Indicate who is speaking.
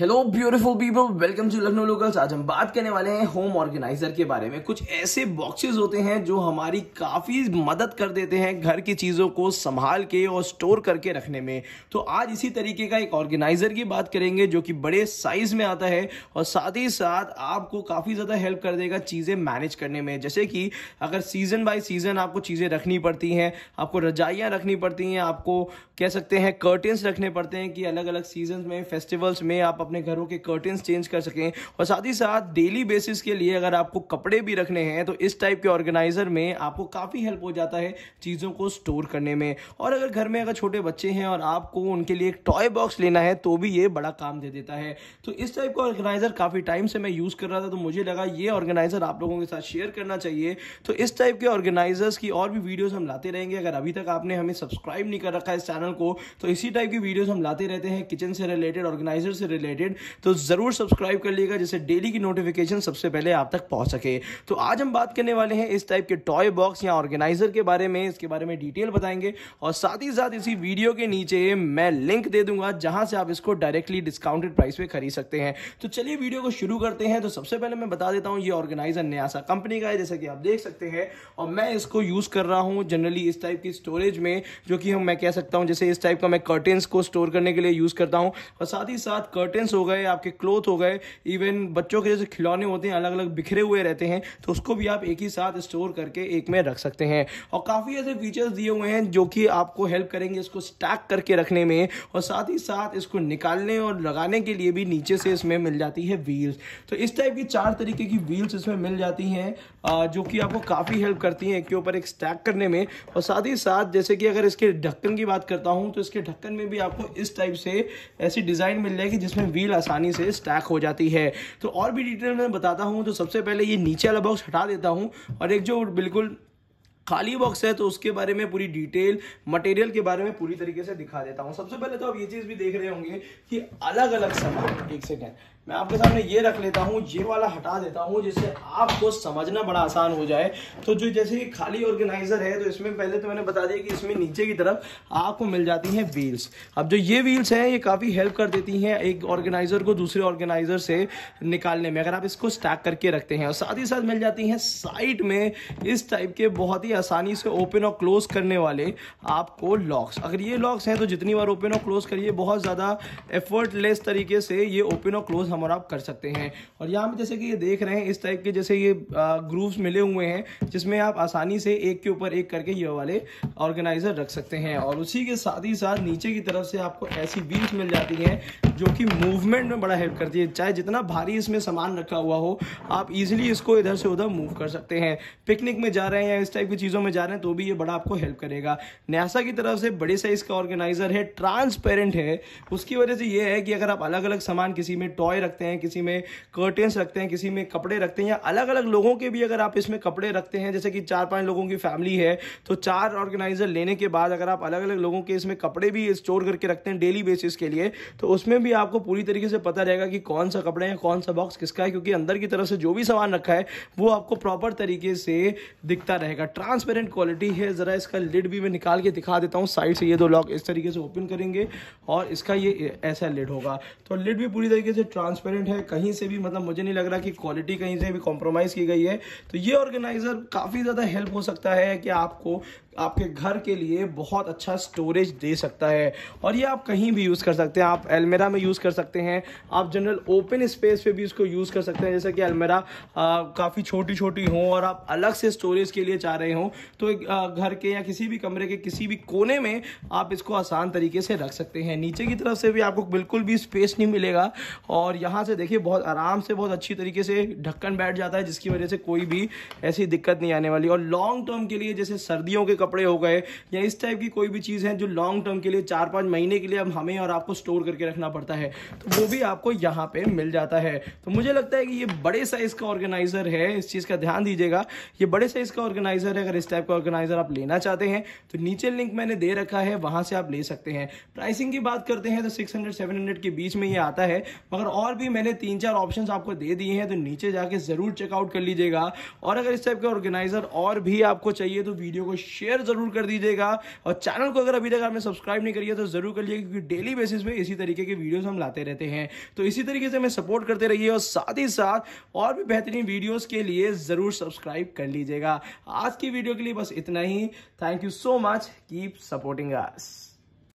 Speaker 1: hello beautiful people welcome to Lucknow locals आज हम बात करने वाले हैं होम ऑर्गेनाइजर के बारे में कुछ ऐसे बॉक्सेस होते हैं जो हमारी काफ़ी मदद कर देते हैं घर की चीज़ों को संभाल के और स्टोर करके रखने में तो आज इसी तरीके का एक ऑर्गेनाइजर की बात करेंगे जो कि बड़े साइज में आता है और साथ ही साथ आपको काफ़ी ज़्यादा हेल्प कर देगा चीज़ें मैनेज करने में जैसे कि अगर सीज़न बाय सीज़न आपको चीज़ें रखनी पड़ती हैं आपको रजाइयाँ रखनी पड़ती हैं आपको कह सकते हैं कर्टेंस रखने पड़ते हैं कि अलग अलग सीजन में फेस्टिवल्स में आप अपने घरों के कर्टन्स चेंज कर सकें और साथ ही साथ डेली बेसिस के लिए अगर आपको कपड़े भी रखने हैं तो इस टाइप के ऑर्गेनाइजर में आपको काफ़ी हेल्प हो जाता है चीज़ों को स्टोर करने में और अगर घर में अगर छोटे बच्चे हैं और आपको उनके लिए एक टॉय बॉक्स लेना है तो भी ये बड़ा काम दे देता है तो इस टाइप का ऑर्गेनाइज़र काफ़ी टाइम से मैं यूज़ कर रहा था तो मुझे लगा ये ऑर्गेनाइज़र आप लोगों के साथ शेयर करना चाहिए तो इस टाइप के ऑर्गेनाइजर्स की और भी वीडियोज हम लाते रहेंगे अगर अभी तक आपने हमें सब्सक्राइब नहीं कर रखा है इस चैनल को तो इसी टाइप की वीडियोज हम लाते रहते हैं किचन से रिलेटेड ऑर्गेनाइजर से रिलेटेड रिलेटेड तो ज़रूर सब्सक्राइब कर लीजिएगा जिससे डेली की नोटिफिकेशन सबसे पहले आप तक पहुंच सके तो आज हम बात करने वाले हैं इस टाइप के टॉय बॉक्स या ऑर्गेनाइजर के बारे में इसके बारे में डिटेल बताएंगे और साथ ही साथ इसी वीडियो के नीचे मैं लिंक दे दूंगा जहां से आप इसको डायरेक्टली डिस्काउंटेड प्राइस पे खरीद सकते हैं तो चलिए वीडियो को शुरू करते हैं तो सबसे पहले मैं बता देता हूँ ये ऑर्गेनाइजर नया सा कंपनी का है जैसा कि आप देख सकते हैं और मैं इसको यूज़ कर रहा हूँ जनरली इस टाइप की स्टोरेज में जो कि हम मैं कह सकता हूँ जैसे इस टाइप का मैं कर्टेन्स को स्टोर करने के लिए यूज़ करता हूँ और साथ ही साथ कर्टेंस कर्टेंस हो गए आपके क्लोथ हो गए इवन बच्चों के जैसे खिलौने होते हैं अलग अलग बिखरे हुए रहते हैं तो उसको भी आप एक ही साथ स्टोर करके एक में रख सकते हैं और काफ़ी ऐसे फीचर्स दिए हुए हैं जो कि आपको हेल्प करेंगे इसको स्टैक करके रखने में और साथ ही साथ इसको निकालने और लगाने के लिए भी नीचे से इसमें मिल जाती है व्हील्स तो इस टाइप की चार तरीके की व्हील्स इसमें मिल जाती हैं जो कि आपको काफ़ी हेल्प करती हैं एक के ऊपर एक स्टैक करने में और साथ ही साथ जैसे कि अगर इसके ढक्कन की बात करता हूँ तो इसके ढक्कन में भी आपको इस टाइप से ऐसी डिज़ाइन मिल जाएगी जिसमें व्हील आसानी से स्टैक हो जाती है तो और भी डिटेल में बताता हूँ तो सबसे पहले ये नीचे वाला बॉक्स हटा देता हूँ और एक जो बिल्कुल खाली बॉक्स है तो उसके बारे में पूरी डिटेल मटेरियल के बारे में पूरी तरीके से दिखा देता हूँ सबसे पहले तो आप ये चीज़ भी देख रहे होंगे कि अलग अलग सामान एक सेकेंड मैं आपके सामने ये रख लेता हूँ ये वाला हटा देता हूँ जिससे आपको समझना बड़ा आसान हो जाए तो जो जैसे ये खाली ऑर्गेनाइजर है तो इसमें पहले तो मैंने बता दिया कि इसमें नीचे की तरफ आपको मिल जाती हैं व्हील्स अब जो ये व्हील्स हैं ये काफ़ी हेल्प कर देती हैं एक ऑर्गेनाइजर को दूसरे ऑर्गेनाइजर से निकालने में अगर आप इसको स्टैक करके रखते हैं और साथ ही साथ मिल जाती हैं साइट में इस टाइप के बहुत ही ही आसानी से ओपन और क्लोज करने वाले आपको लॉक्स अगर ये लॉक्स हैं तो जितनी बार ओपन और क्लोज करिए बहुत ज़्यादा एफर्टलेस तरीके से ये ओपन और क्लोज हमारा आप कर सकते हैं और यहाँ पर जैसे कि ये देख रहे हैं इस टाइप के जैसे ये ग्रूव्स मिले हुए हैं जिसमें आप आसानी से एक के ऊपर एक करके ये वाले ऑर्गेनाइजर रख सकते हैं और उसी के साथ ही साथ नीचे की तरफ से आपको ऐसी बीच मिल जाती हैं जो कि मूवमेंट में बड़ा हेल्प करती है चाहे जितना भारी इसमें सामान रखा हुआ हो आप इजीली इसको इधर से उधर मूव कर सकते हैं पिकनिक में जा रहे हैं या इस टाइप की चीज़ों में जा रहे हैं तो भी ये बड़ा आपको हेल्प करेगा न्यासा की तरफ से बड़े साइज़ का ऑर्गेनाइज़र है ट्रांसपेरेंट है उसकी वजह से ये है कि अगर आप अलग अलग सामान किसी में टॉय रखते हैं किसी में कर्टेंस रखते हैं किसी में कपड़े रखते हैं या अलग अलग लोगों के भी अगर आप इसमें कपड़े रखते हैं जैसे कि चार पाँच लोगों की फैमिली है तो चार ऑर्गेनाइज़र लेने के बाद अगर आप अलग अलग लोगों के इसमें कपड़े भी स्टोर करके रखते हैं डेली बेसिस के लिए तो उसमें भी आपको पूरी तरीके से पता रहेगा कि कौन सा कपड़े हैं कौन सा बॉक्स किसका है क्योंकि अंदर की तरफ से जो भी सामान रखा है वो आपको प्रॉपर तरीके से दिखता रहेगा ट्रांस ट्रांसपेरेंट क्वालिटी है ज़रा इसका लिड भी मैं निकाल के दिखा देता हूँ साइड से ये दो लॉक इस तरीके से ओपन करेंगे और इसका ये ऐसा लिड होगा तो लिड भी पूरी तरीके से ट्रांसपेरेंट है कहीं से भी मतलब मुझे नहीं लग रहा कि क्वालिटी कहीं से भी कॉम्प्रोमाइज़ की गई है तो ये ऑर्गेनाइज़र काफ़ी ज़्यादा हेल्प हो सकता है कि आपको आपके घर के लिए बहुत अच्छा स्टोरेज दे सकता है और ये आप कहीं भी यूज़ कर सकते हैं आप अलमेरा में यूज़ कर सकते हैं आप जनरल ओपन स्पेस पे भी इसको यूज़ कर सकते हैं जैसे कि अलमेरा काफ़ी छोटी छोटी हो और आप अलग से स्टोरेज के लिए चाह रहे हों तो आ, घर के या किसी भी कमरे के किसी भी कोने में आप इसको आसान तरीके से रख सकते हैं नीचे की तरफ से भी आपको बिल्कुल भी स्पेस नहीं मिलेगा और यहाँ से देखिए बहुत आराम से बहुत अच्छी तरीके से ढक्कन बैठ जाता है जिसकी वजह से कोई भी ऐसी दिक्कत नहीं आने वाली और लॉन्ग टर्म के लिए जैसे सर्दियों के कपड़े हो गए या इस टाइप की कोई भी चीज़ है जो लॉन्ग टर्म के लिए चार पाँच महीने के लिए अब हमें और आपको स्टोर करके रखना पड़ता है तो वो भी आपको यहाँ पर मिल जाता है तो मुझे लगता है कि ये बड़े साइज़ का ऑर्गेनाइज़र है इस चीज़ का ध्यान दीजिएगा ये बड़े साइज़ का ऑर्गेनाइज़र है अगर इस टाइप का ऑर्गेनाइज़र आप लेना चाहते हैं तो नीचे लिंक मैंने दे रखा है वहाँ से आप ले सकते हैं प्राइसिंग की बात करते हैं तो सिक्स हंड्रेड के बीच में ये आता है मगर और भी मैंने तीन चार ऑप्शंस आपको दे दिए हैं तो नीचे जाके ज़रूर चेकआउट कर लीजिएगा और अगर इस टाइप का ऑर्गेनाइज़र और भी आपको चाहिए तो वीडियो को शेयर शेयर जरूर कर दीजिएगा और चैनल को अगर अभी तक आपने सब्सक्राइब नहीं करिए तो जरूर कर लीजिए क्योंकि डेली बेसिस पे इसी तरीके के वीडियोस हम लाते रहते हैं तो इसी तरीके से हमें सपोर्ट करते रहिए और साथ ही साथ और भी बेहतरीन वीडियोज के लिए जरूर सब्सक्राइब कर लीजिएगा आज की वीडियो के लिए बस इतना ही thank you so much keep supporting us